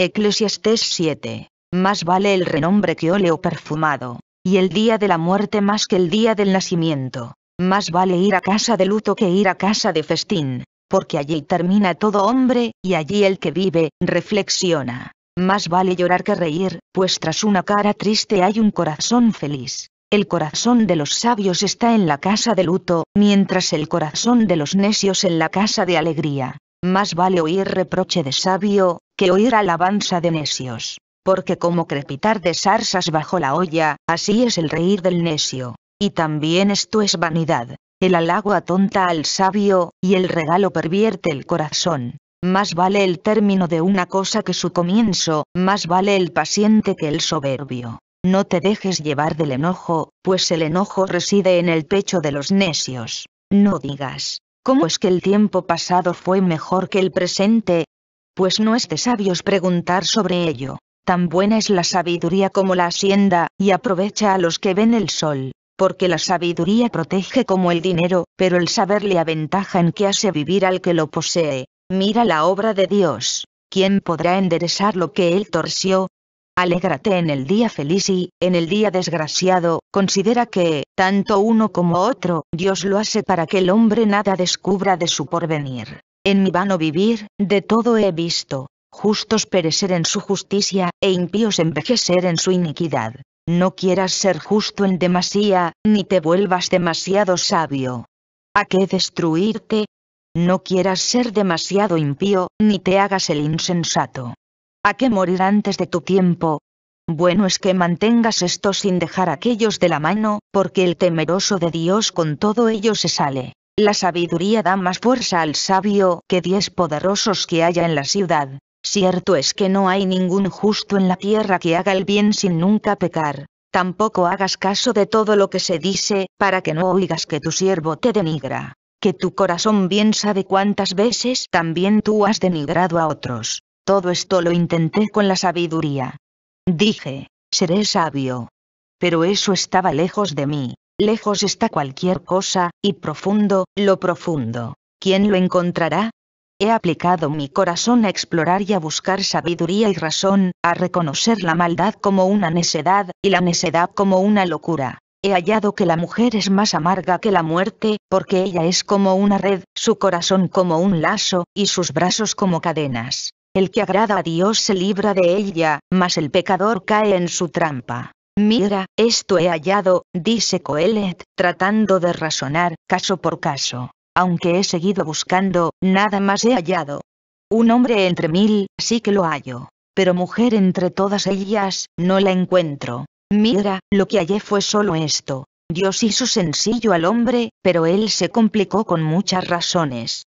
Eclesiastes 7. Más vale el renombre que óleo perfumado, y el día de la muerte más que el día del nacimiento. Más vale ir a casa de luto que ir a casa de festín, porque allí termina todo hombre, y allí el que vive, reflexiona. Más vale llorar que reír, pues tras una cara triste hay un corazón feliz. El corazón de los sabios está en la casa de luto, mientras el corazón de los necios en la casa de alegría. Más vale oír reproche de sabio, que oír alabanza de necios, porque como crepitar de sarsas bajo la olla, así es el reír del necio, y también esto es vanidad, el halago atonta al sabio, y el regalo pervierte el corazón. Más vale el término de una cosa que su comienzo, más vale el paciente que el soberbio. No te dejes llevar del enojo, pues el enojo reside en el pecho de los necios. No digas, ¿cómo es que el tiempo pasado fue mejor que el presente, pues no es de sabios preguntar sobre ello. Tan buena es la sabiduría como la hacienda, y aprovecha a los que ven el sol, porque la sabiduría protege como el dinero, pero el saber le aventaja en que hace vivir al que lo posee. Mira la obra de Dios. ¿Quién podrá enderezar lo que él torció? Alégrate en el día feliz y, en el día desgraciado, considera que, tanto uno como otro, Dios lo hace para que el hombre nada descubra de su porvenir. En mi vano vivir, de todo he visto, justos perecer en su justicia, e impíos envejecer en su iniquidad. No quieras ser justo en demasía, ni te vuelvas demasiado sabio. ¿A qué destruirte? No quieras ser demasiado impío, ni te hagas el insensato. ¿A qué morir antes de tu tiempo? Bueno es que mantengas esto sin dejar aquellos de la mano, porque el temeroso de Dios con todo ello se sale. La sabiduría da más fuerza al sabio que diez poderosos que haya en la ciudad. Cierto es que no hay ningún justo en la tierra que haga el bien sin nunca pecar. Tampoco hagas caso de todo lo que se dice, para que no oigas que tu siervo te denigra. Que tu corazón bien sabe cuántas veces también tú has denigrado a otros. Todo esto lo intenté con la sabiduría. Dije, seré sabio. Pero eso estaba lejos de mí. Lejos está cualquier cosa, y profundo, lo profundo. ¿Quién lo encontrará? He aplicado mi corazón a explorar y a buscar sabiduría y razón, a reconocer la maldad como una necedad, y la necedad como una locura. He hallado que la mujer es más amarga que la muerte, porque ella es como una red, su corazón como un lazo, y sus brazos como cadenas. El que agrada a Dios se libra de ella, mas el pecador cae en su trampa. Mira, esto he hallado, dice Coelet, tratando de razonar, caso por caso. Aunque he seguido buscando, nada más he hallado. Un hombre entre mil, sí que lo hallo. Pero mujer entre todas ellas, no la encuentro. Mira, lo que hallé fue solo esto. Dios hizo sencillo al hombre, pero él se complicó con muchas razones.